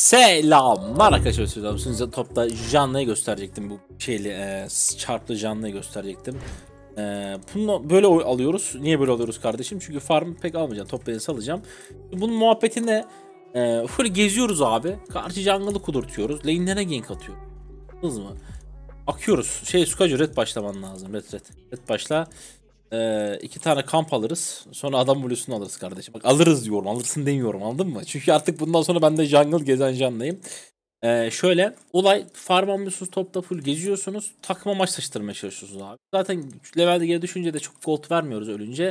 Selamlar arkadaşlar selam Size topta canlıyı gösterecektim. Bu şeyli e, çarplı canlıyı gösterecektim. E, bunu böyle alıyoruz. Niye böyle alıyoruz kardeşim? Çünkü farm pek almayacağım. Top bedenisi alacağım. Bunun muhabbetinde e, full geziyoruz abi. Karşı jungle'ı kudurtuyoruz. Lane'lere gank atıyor Hız mı? Akıyoruz. Şey Sukacı red başlaman lazım. Red red. Red başla. Ee, iki tane kamp alırız. Sonra adam bluesunu alırız kardeşim. Bak alırız diyorum. Alırsın demiyorum anladın mı? Çünkü artık bundan sonra ben de jungle gezen canlıyım. Ee, şöyle olay farm almıyorsunuz topla full geziyorsunuz. takıma maç taşıtırmaya çalışıyorsunuz abi. Zaten levelde geri düşünce de çok gold vermiyoruz ölünce.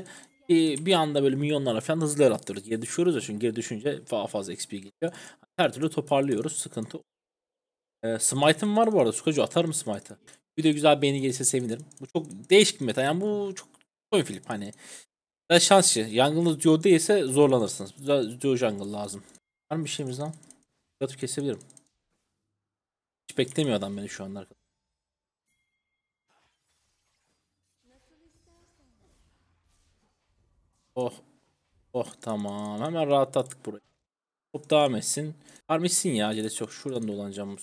Ee, bir anda böyle milyonlarla falan hızlı yarattırıyoruz. Geri düşüyoruz ya çünkü geri düşünce daha fazla XP geliyor. Her türlü toparlıyoruz. Sıkıntı ee, Smite'ım var bu arada. Sukacı mı Smite'ı. Bir de güzel beğeni gelirse sevinirim. Bu çok değişik bir meta. Yani bu çok Koy Filip hani. Ya şansçı. Yangınlı Joe değilse zorlanırsınız. Joe Jungle lazım. Var mı bir şeyimiz lan? Yatıp kesebilirim. Hiç beklemiyor adam beni şu anda Oh. Oh tamam. Hemen rahatlattık burayı. Top devam etsin. Harmişsin ya Acele çok. Şuradan dolanacağım.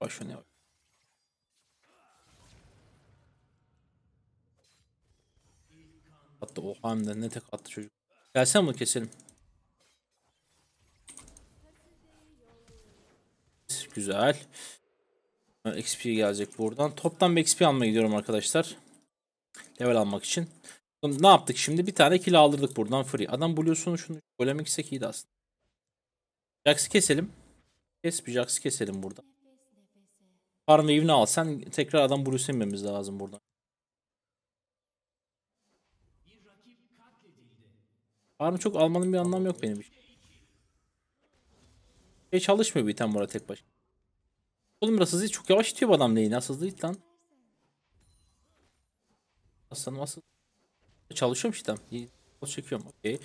Başına ne var? attı. Oha hem de ne tek attı çocuk. Gelsene bunu keselim. Güzel. XP gelecek buradan. Toptan bir XP almaya gidiyorum arkadaşlar. Level almak için. Ne yaptık şimdi? Bir tane kill aldırdık buradan free. Adam Blue'sunu şunu golem isek iyiydi aslında. Jax'ı keselim. Kes bir Jax'ı keselim buradan. Farm wave'ini alsan tekrar adam Blue'su inmemiz lazım buradan. Farmı çok almanın bir anlamı yok benim için. Şey çalışmıyor bir item bu tek başına. Oğlum biraz hızlı çok yavaş itiyor bu adam neyin nasıl hızlı it lan. Aslanım asıl. Çalışıyorum işte. Kol çekiyorum. Okey.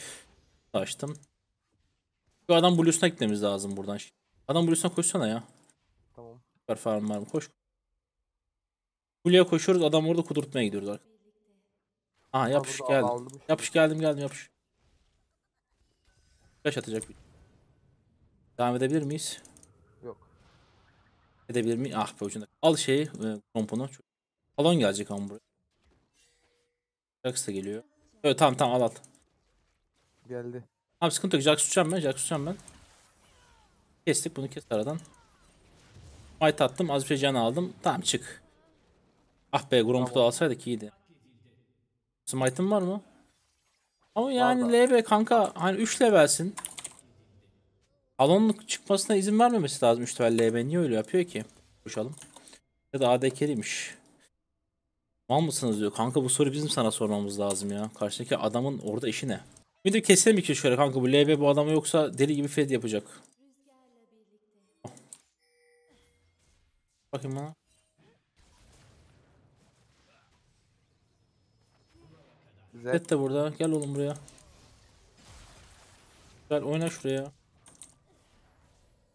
Açtım. Şu adam Blue'suna gitmemiz lazım buradan. Adam Blue'suna koşsana ya. Tamam. Süper farm var mı? Koş. Blue'ya koşuyoruz. Adam orada kudurtmaya gidiyoruz. Aha yapış geldim. Yapış geldim geldim yapış. Flash atacak. Devam edebilir miyiz? Yok. Edebilir mi? Ah be ucunda. Al şeyi, e, komponu. Alon gelecek ama buraya. Jax da geliyor. Evet tamam tamam al al. Geldi. Abi sıkıntı yok. Jax tutacağım ben. Jax tutacağım ben. Kestik bunu kes aradan. Might attım. Az bir şey can aldım. Tamam çık. Ah be Gromp'u tamam. da alsaydık iyiydi. Smite'ın var mı? Ama yani LB kanka hani 3 levelsin. alonluk çıkmasına izin vermemesi lazım işte LB niye öyle yapıyor ki? Koşalım. Ya da ADK'liymiş. Mal mısınız diyor. Kanka bu soru bizim sana sormamız lazım ya. Karşıdaki adamın orada işi ne? Bir de keselim ki şöyle kanka bu LB bu adamı yoksa deli gibi fed yapacak. Bakayım bana. Güzel. Et de burada. Gel oğlum buraya. Gel oyna şuraya.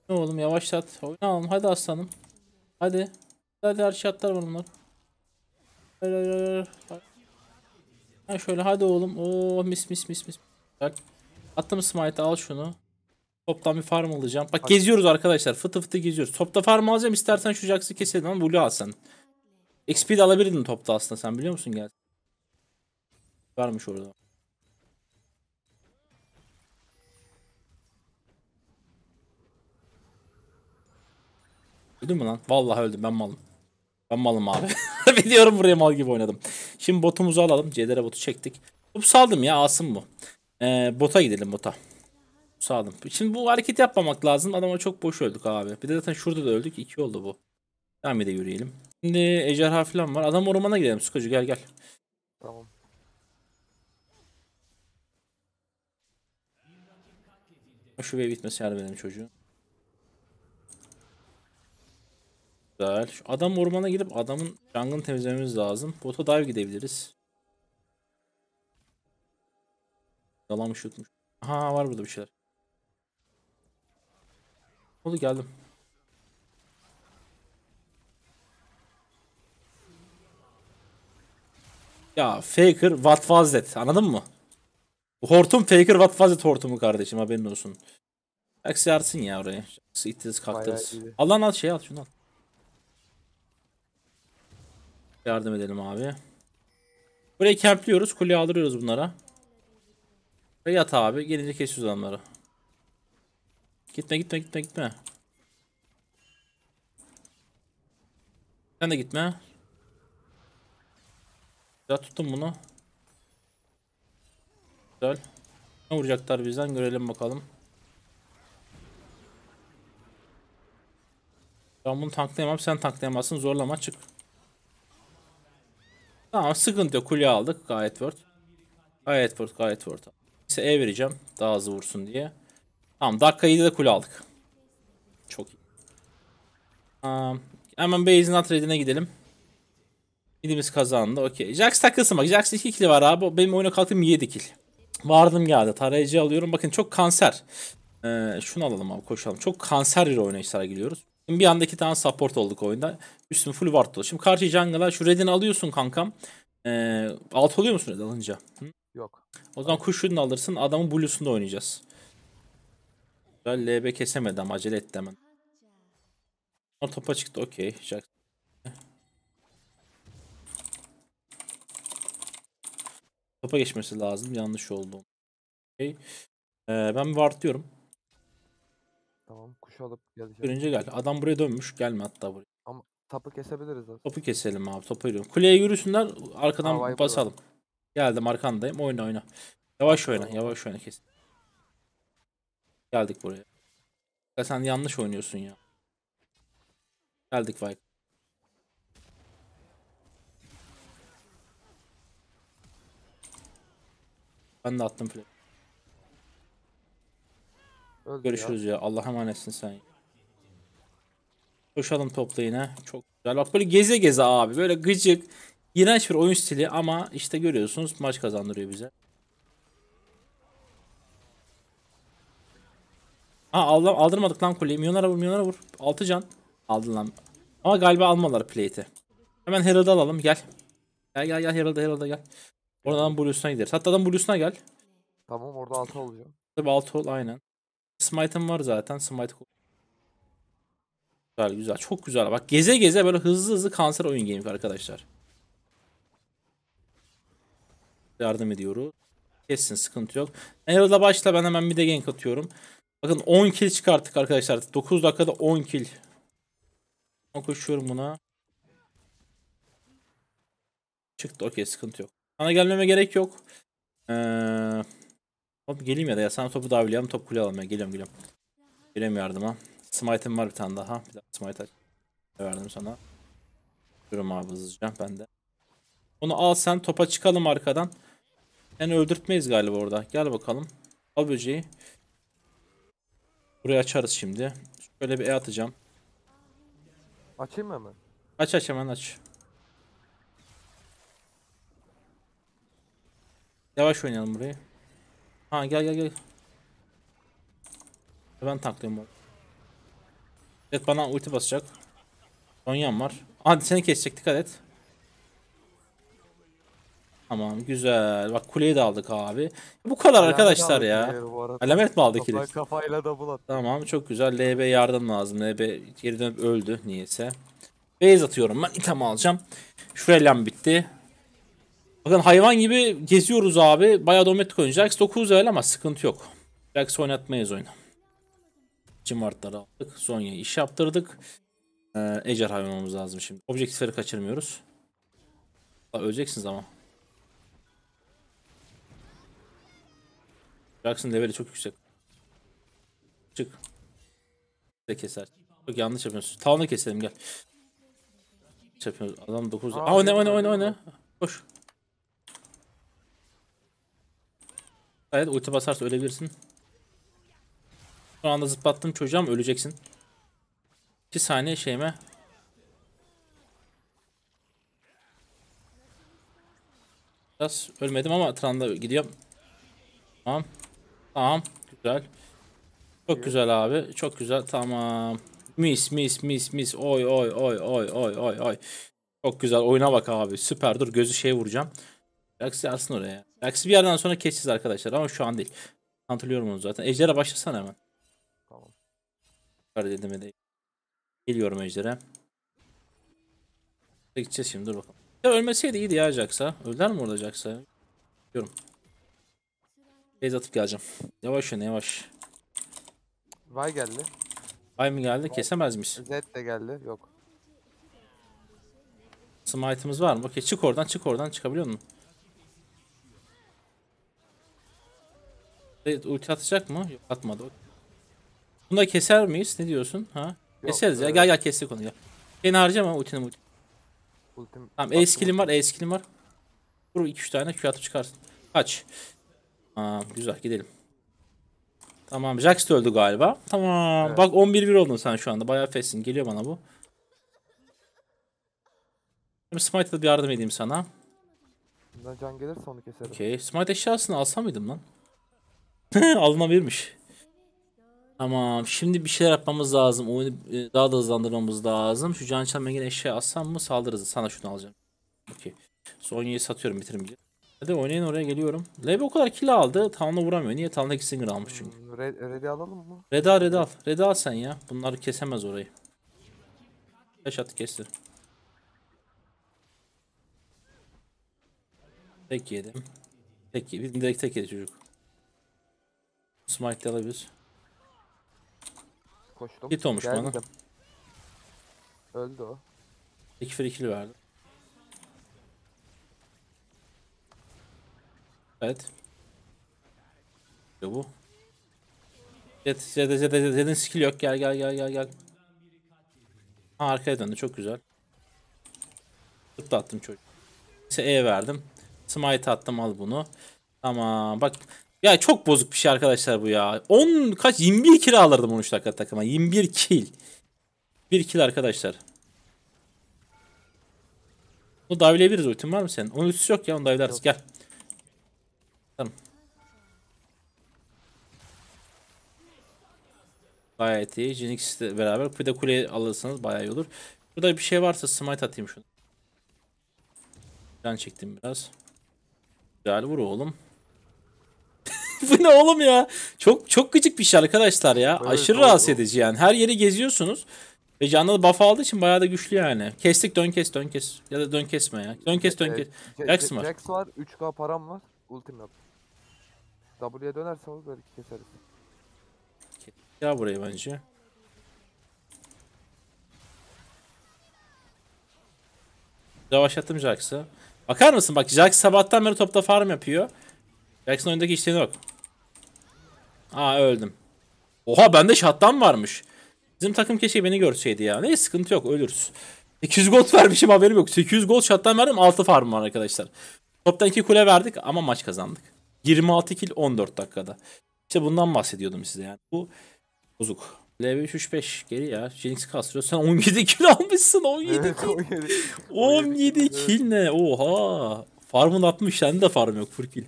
Ne oğlum yavaşlat. Oyna oğlum. Hadi aslanım. Hadi. Hadi her şey atlar bunlar. Hayır hayır hayır. Ha şöyle hadi oğlum. Oo oh, mis mis mis mis. Bak. Attım smite al şunu. Toptan bir farm alacağım. Bak Hadi. geziyoruz arkadaşlar. Fıtı fıtı geziyoruz. Topta farm alacağım. İstersen şu Jax'ı keselim ama Blue alsan. XP de alabilirdin topta aslında sen biliyor musun gel. Varmış orada. Öldüm mü lan? Vallahi öldüm ben malım. Ben malım abi. Biliyorum buraya mal gibi oynadım. Şimdi botumuzu alalım. CDR botu çektik. Bu saldım ya Asım bu. Ee, bota gidelim bota. Saldım. Şimdi bu hareket yapmamak lazım. Adama çok boş öldük abi. Bir de zaten şurada da öldük. İki oldu bu. Devam de yürüyelim. Şimdi ejderha falan var. Adam ormana gidelim. Skacı gel gel. Tamam. Şu wave bitmesi yardım edelim çocuğu. Güzel. Şu adam ormana girip adamın jungle'ını temizlememiz lazım. Bota dive gidebiliriz. Dalamış, yutmuş. Aha var burada bir şeyler. Oldu geldim. Ya Faker what was that anladın mı? Hortum Faker What Was It hortumu kardeşim haberin olsun. Aksi artsın ya oraya. İttiriz kalktırız. Alan al şeyi al şunu al. Yardım edelim abi. Burayı kempliyoruz. Kuleyi aldırıyoruz bunlara. Buraya yat abi. Gelince kesiyoruz adamları. Gitme gitme gitme gitme. Sen de gitme. Ya tuttum bunu. Güzel. Ne vuracaklar bizden görelim bakalım. Ben bunu tanklayamam sen tanklayamazsın zorlama çık. Tamam sıkıntı yok kuleye aldık gayet word. Gayet word gayet word. Neyse E vereceğim daha hızlı vursun diye. Tamam dakika 7'de kule aldık. Çok iyi. Um, hemen base'in atredine gidelim. Gidimiz kazandı okey. Jax takılsın bak Jax 2 kill var abi benim oyuna kalktığım 7 kill. Vardım geldi. Tarayıcı alıyorum. Bakın çok kanser. Ee, şunu alalım abi koşalım. Çok kanser bir oynayış gidiyoruz. Bir anda iki tane support olduk oyunda. Üstün full ward dolu. Şimdi karşı jungle'a şu redini alıyorsun kankam. Ee, alt oluyor musun red alınca? Hı? Yok. O zaman kuş redini alırsın. Adamın blue'sunda oynayacağız. Güzel LB kesemedim ama acele etti hemen. Onlar topa çıktı okey. Jax Topa geçmesi lazım. Yanlış oldu. Okay. Ee, ben var diyorum. Tamam kuş alıp geleceğim. Birinci gel. Adam buraya dönmüş. Gelme hatta buraya. Ama topu kesebiliriz zaten. Topu keselim abi. Topu yürüyorum. Kuleye yürüsünler. Arkadan Aa, basalım. Var. Geldim arkandayım. Oyna oyna. Yavaş oyna. Tamam. Yavaş oyna kes. Geldik buraya. Ya sen yanlış oynuyorsun ya. Geldik Viper. Ben de attım flash. Öldü Görüşürüz ya. ya. Allah'a emanetsin sen. Koşalım topla yine. Çok güzel. Bak böyle geze geze abi. Böyle gıcık. İğrenç bir oyun stili ama işte görüyorsunuz maç kazandırıyor bize. Ha aldım, aldırmadık lan kuleyi. Milyonlara vur milyonlara vur. 6 can. Aldın lan. Ama galiba almalar plate'i. Hemen Herald'ı alalım gel. Gel gel gel Herald'a Herald'a gel. Oradan Blues'una gideriz. Hatta adam Blues'una gel. Tamam orada altı oluyor. Tabi altı ol aynen. Smite'ım var zaten. Smite Güzel güzel. Çok güzel. Bak geze geze böyle hızlı hızlı kanser oyun game arkadaşlar. Yardım ediyoruz. Kessin sıkıntı yok. Erol'la başla ben hemen bir de gank atıyorum. Bakın 10 kill çıkarttık arkadaşlar. 9 dakikada 10 kill. Koşuyorum buna. Çıktı okey sıkıntı yok. Sana gelmeme gerek yok. Ee, hop geleyim ya da ya sana topu davlayalım top kule alalım ya. Geliyorum geliyorum. Geliyorum yardıma. Smite'im var bir tane daha. Bir daha smite aç. Verdim sana. Durum abi hızlıca ben de. Onu al sen topa çıkalım arkadan. Seni öldürtmeyiz galiba orada. Gel bakalım. Al böceği. Burayı açarız şimdi. Şöyle bir E atacağım. Açayım mı hemen? Aç aç hemen aç. Yavaş oynayalım burayı. Ha gel gel gel. Ben taklayayım bak. Evet bana ulti basacak. Sonyan var. Hadi seni kesecek dikkat et. Tamam güzel. Bak kuleyi de aldık abi. Bu kadar Alamet arkadaşlar ya. Alamet mi aldık ilk Kafayla da bulat. Tamam çok güzel. LB yardım lazım. LB geri dönüp öldü niyeyse. Base atıyorum ben item alacağım. Şuraya bitti. Bakın hayvan gibi geziyoruz abi. Bayağı dometik oyun. Jax 9 öyle ama sıkıntı yok. Jax oynatmayız oyunu. Cimartları aldık. Zonya'ya iş yaptırdık. Ee, Ejder hayvanımız lazım şimdi. Objektifleri kaçırmıyoruz. Daha öleceksiniz ama. Jackson leveli çok yüksek. Çık. De keser. Çok yanlış yapıyorsun. Town'u keselim gel. Yapıyoruz. Adam 9. Aa, oyna oyna oyna oyna. Koş. Evet ulti basarsa ölebilirsin. Şu anda zıplattım çocuğum, öleceksin? 2 saniye şeyime. Biraz ölmedim ama Tran'da gidiyorum. Tamam. Tamam. Güzel. Çok güzel abi. Çok güzel. Tamam. Mis mis mis mis. Oy oy oy oy oy oy oy. Çok güzel. Oyuna bak abi. Süper. Dur gözü şeye vuracağım. Bırak silahsın oraya. Aksi bir yerden sonra keseceğiz arkadaşlar ama şu an değil. Hatırlıyorum onu zaten. Ejder'e başlasana hemen. Tamam. Kar dedim de Geliyorum Ejder'e. Gideceğiz şimdi dur bakalım. Ya ölmeseydi iyiydi ya Jax'a. Öler mi orada Jax'a? Diyorum. Base atıp geleceğim. Yavaş yöne yavaş. Vay geldi. Vay mı geldi? Kesemezmiş. Zed de geldi. Yok. Smite'ımız var mı? Okey çık oradan çık oradan çıkabiliyor musun? Evet, ulti atacak mı? Yok atmadı. Bunu da keser miyiz? Ne diyorsun? Ha? Yok, Keseriz ya. evet. Gel gel kestik onu ya. Seni harcama ultini ulti. Ultim Tamam E skill'im var, E skill'im var. Vur 2-3 tane Q atıp çıkarsın. Kaç. Aa, güzel gidelim. Tamam Jax da öldü galiba. Tamam. Evet. Bak 11-1 oldun sen şu anda. Bayağı festin. Geliyor bana bu. Şimdi bir yardım edeyim sana. Bundan can gelirse onu keserim. Okey. Smite eşyasını alsam mıydım lan? Alınabilirmiş. Tamam. Şimdi bir şeyler yapmamız lazım. Oyunu e, daha da hızlandırmamız lazım. Şu can çalma gene eşya assam mı saldırırız. Sana şunu alacağım. Okey. Sonya'yı satıyorum bitirim. Hadi oynayın oraya geliyorum. Lebe o kadar kill aldı. Town'a vuramıyor. Niye? Town'daki singer almış çünkü. Hmm, red, red'i alalım mı? Red al red al. Red al sen ya. Bunları kesemez orayı. Beş attı kestir. Tek yedim. Tek yedim. Direkt tek yedi çocuk. Smite alabilir. Koştum. Hit olmuş bana. Öldü o. 2 free kill verdi. Evet. Bu. Zed, Zed, Zed, Zed, Zed'in skill yok. Gel gel gel gel gel. Ha, arkaya döndü. Çok güzel. Zıplattım çocuğu. Neyse E verdim. Smite attım al bunu. Tamam. Bak ya çok bozuk bir şey arkadaşlar bu ya. 10 kaç 21 kill alırdım 13 dakika takıma. 21 kill. 1 kill arkadaşlar. Bunu dive'leyebiliriz ultim var mı senin? Onun ultisi yok ya onu davileriz. gel. Tamam. Gayet iyi. Jinx beraber bir de kuleyi alırsanız bayağı iyi olur. Burada bir şey varsa smite atayım şunu. Can çektim biraz. Güzel vur oğlum. bu ne oğlum ya? Çok çok gıcık bir şey arkadaşlar ya. Evet, Aşırı doğru. rahatsız edici yani. Her yeri geziyorsunuz. Ve canlı da buff aldığı için bayağı da güçlü yani. Kestik dön kes dön kes. Ya da dön kesme ya. Dön kes dön kes. Ee, Jax var. Jax var. 3k param var. Ultim yap. W'ye dönersen olur belki keseriz. Ya burayı bence. Yavaşlattım Jax'ı. Bakar mısın? Bak Jax sabahtan beri topta farm yapıyor. Jax'ın oyundaki işlerine bak. Aa öldüm. Oha bende şattan varmış. Bizim takım keşke beni görseydi ya. Neyse sıkıntı yok ölürüz. 800 gold vermişim haberim yok. 800 gold şattan verdim 6 farm var arkadaşlar. Toptan 2 kule verdik ama maç kazandık. 26 kill 14 dakikada. İşte bundan bahsediyordum size yani. Bu bozuk. LB335 geri ya. Jinx kastırıyor. Sen 17 kill almışsın. 17 kill. 17, 17 kill ne? Oha. Farmın atmış. Sende de farm yok. Full kill.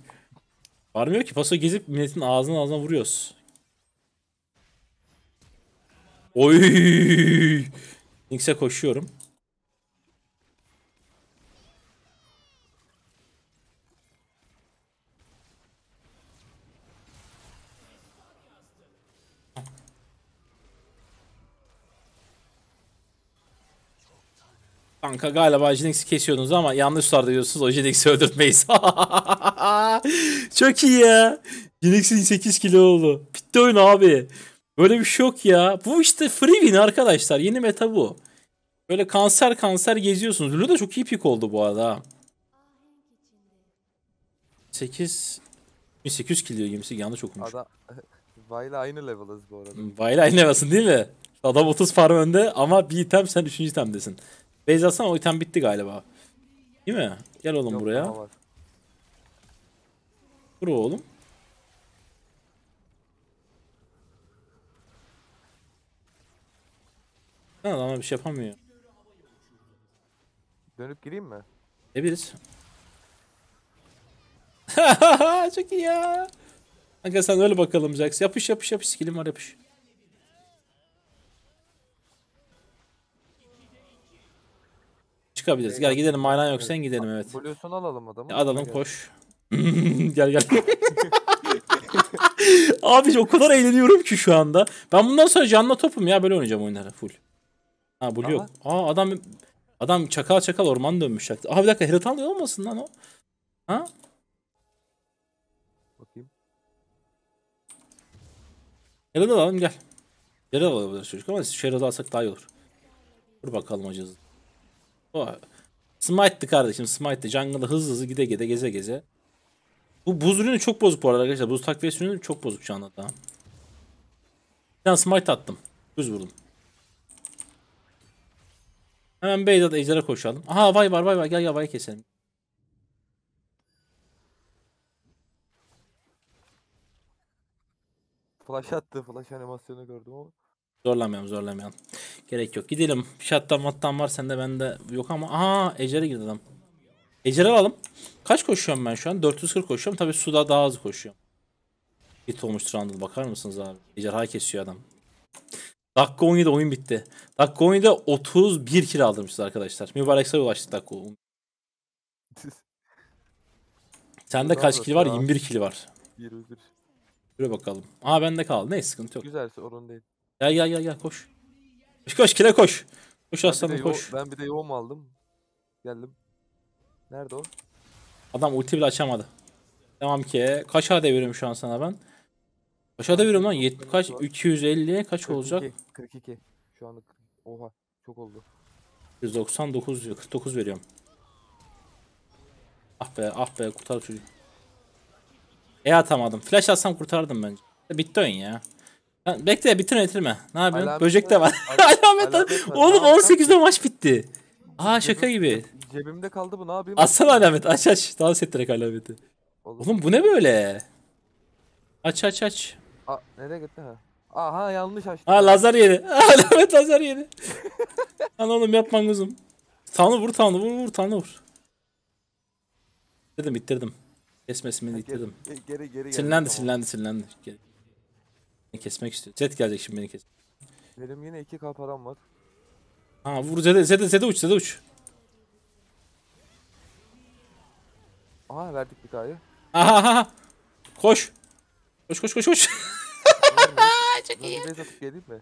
Varmıyor ki paso gezip milletin ağzına ağzına vuruyoruz. Oy! Links'e koşuyorum. Kanka galiba Jinx'i kesiyordunuz ama yanlış sularda diyorsunuz. O Jinx'i öldürtmeyiz. Çok iyi ya. Jinx'in 8 kilo oldu. Bitti oyun abi. Böyle bir şok şey ya. Bu işte free win arkadaşlar. Yeni meta bu. Böyle kanser kanser geziyorsunuz. Lulu da çok iyi pik oldu bu arada. 8 1800 kilo diyor gemisi yanlış okumuş. Adam Vayla aynı level'ız bu arada. Vayla aynı level'sın değil mi? Adam 30 farm önde ama bir item sen 3. itemdesin. Base atsana o item bitti galiba. Değil mi? Gel oğlum Yok, buraya. Vur oğlum. Sen adama bir şey yapamıyor. Dönüp gireyim mi? Ne biliriz? Çok iyi ya. Kanka sen öyle bakalım Jax. Yapış yapış yapış. Skillim var yapış. çıkabiliriz. Gel gidelim Maylan yok sen gidelim evet. Bluesun alalım adamı. alalım koş. gel gel. Abi o kadar eğleniyorum ki şu anda. Ben bundan sonra canla topum ya böyle oynayacağım oyunlara full. Ha blue yok. Aa adam adam çakal çakal orman dönmüş. Aha bir dakika Heratal olmasın lan o. Ha? Bakayım. Heratal alalım gel. Heratal alabilir çocuk ama Heratal alsak daha iyi olur. Dur bakalım acızı. O Smite'di kardeşim Smite'di. Jungle'da hızlı hızlı gide gide geze geze. Bu buz ürünü çok bozuk bu arada arkadaşlar. Buz takviyesi ürünü çok bozuk şu anda daha. Bir tane smite attım. Düz vurdum. Hemen Beyzat Ejder'e koşalım. Aha vay var vay var gel gel vay keselim. Flash attı. Flash animasyonu gördüm ama. Zorlamayalım zorlamayalım. Gerek yok. Gidelim. Şattan mattan var sende bende yok ama. Aha ecere girdi adam. Ecere alalım. Kaç koşuyorum ben şu an? 440 koşuyorum. Tabi suda daha hızlı koşuyorum. Bit olmuş Randall bakar mısınız abi? Ejderha kesiyor adam. Dakika 17 oyun bitti. Dakika 17'de 31 kilo aldırmışız arkadaşlar. Mübarek sayı ulaştık dakika 10. Sende kaç kilo var? 21 kilo var. 21. Şuraya bakalım. Aa bende kaldı. Neyse sıkıntı yok. Güzelse sorun değil. Ya ya ya ya koş. Koş kire koş. Koş aslanım koş. ben bir de yoğum aldım. Geldim. Nerede o? Adam ulti bile açamadı. Tamam ki. Kaç AD veriyorum şu an sana ben? Kaç AD veriyorum lan? 70 kaç? 250 kaç 42, olacak? 42. Şu anda oha çok oldu. 199 diyor. 49 veriyorum. Ah be ah be kurtar çocuğu. E atamadım. Flash atsam kurtardım bence. Bitti oyun ya. Lan Bekle bitir bitirme. Ne yapıyorsun? Alamet Böcek de var. Alamet, Oğlum 18'de maç bitti. Aa şaka gibi. Cebimde kaldı bu ne yapayım? Atsana alamet aç aç. Dans ettirek alameti. Oğlum. Oğlum bu ne böyle? Aç aç aç. Aa, nereye gitti ha? Aha yanlış açtım. Aa lazer yedi. Aa alamet lazer yedi. Lan oğlum yapma kuzum. Tanrı vur tanrı vur vur tanrı vur. Bitirdim bitirdim. Kesmesimi bitirdim. Geri geri geri. Sinirlendi sinirlendi sinirlendi. Gel. Beni kesmek istiyor. Zed gelecek şimdi beni kes. Benim yine iki k param var. Ha vur Zed'e Zed'e Zed'e uç Zed'e uç. Aha verdik bir tane. Aha aha. Koş. Koş koş koş koş. Çok iyi. Ben atıp geleyim mi?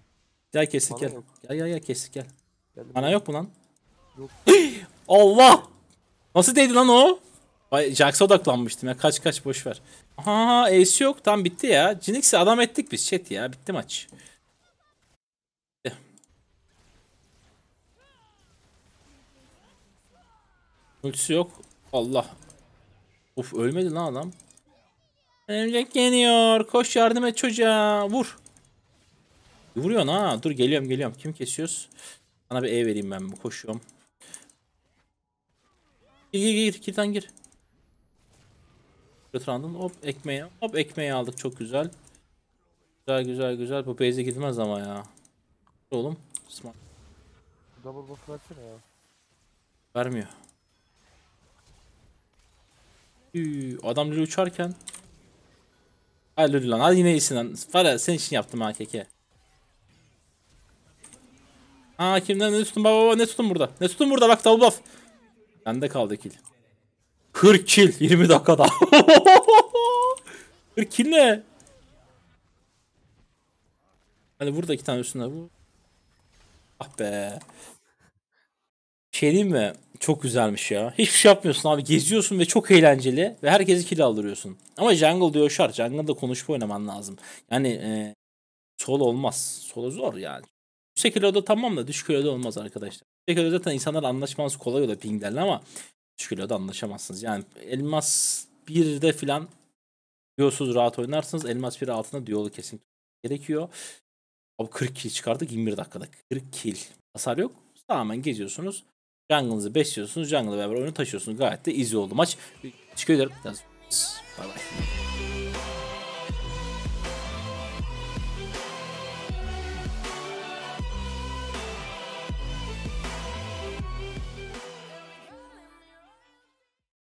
Gel kestik gel. Gel gel gel kestik gel. Mana yok mu lan? Yok. Allah! Nasıl değdi lan o? Vay Jax'a odaklanmıştım ya. Kaç kaç boş ver. Aha ace yok. Tam bitti ya. Jinx'i adam ettik biz chat ya. Bitti maç. Bitti. Ultisi yok. Allah. Uf ölmedi lan adam. Örümcek geliyor. Koş yardım et çocuğa. Vur. Vuruyor ha. Dur geliyorum geliyorum. Kim kesiyoruz? Sana bir E vereyim ben. Koşuyorum. Gir gir gir. Kirtan gir. Götür aldın. Hop ekmeği. Hop ekmeği aldık. Çok güzel. Güzel güzel güzel. Bu base'e gitmez ama ya. Oğlum. Smart. Double buff versene ya. Vermiyor. Üy, adam lülü uçarken. Hadi lülü lan. Hadi yine iyisin lan. Var senin için yaptım ha keke. Ha kimden ne tutun baba baba ne tutun burada. Ne tutun burada bak double buff. Bende kaldı kill. 40 kill 20 dakikada. 40 kill ne? Hani burada iki tane üstüne bu. Ah be. Şey diyeyim mi? Çok güzelmiş ya. Hiçbir şey yapmıyorsun abi. Geziyorsun ve çok eğlenceli. Ve herkesi kill aldırıyorsun. Ama jungle diyor şart. Jungle'da konuşup oynaman lazım. Yani e, sol olmaz. Solo zor yani. Yüksek kiloda tamam da düşük kiloda olmaz arkadaşlar. Yüksek kiloda zaten insanlar anlaşması kolay oluyor pinglerle ama 3 kiloda anlaşamazsınız. Yani elmas 1'de filan diyorsunuz rahat oynarsınız. Elmas 1 altında diyolu kesin gerekiyor. Abi 40 kill çıkardık 21 dakikada. 40 kill. Hasar yok. Tamamen geziyorsunuz. Jungle'ınızı besliyorsunuz. Jungle'la beraber oyunu taşıyorsunuz. Gayet de easy oldu maç. Teşekkür ederim. Bye bye.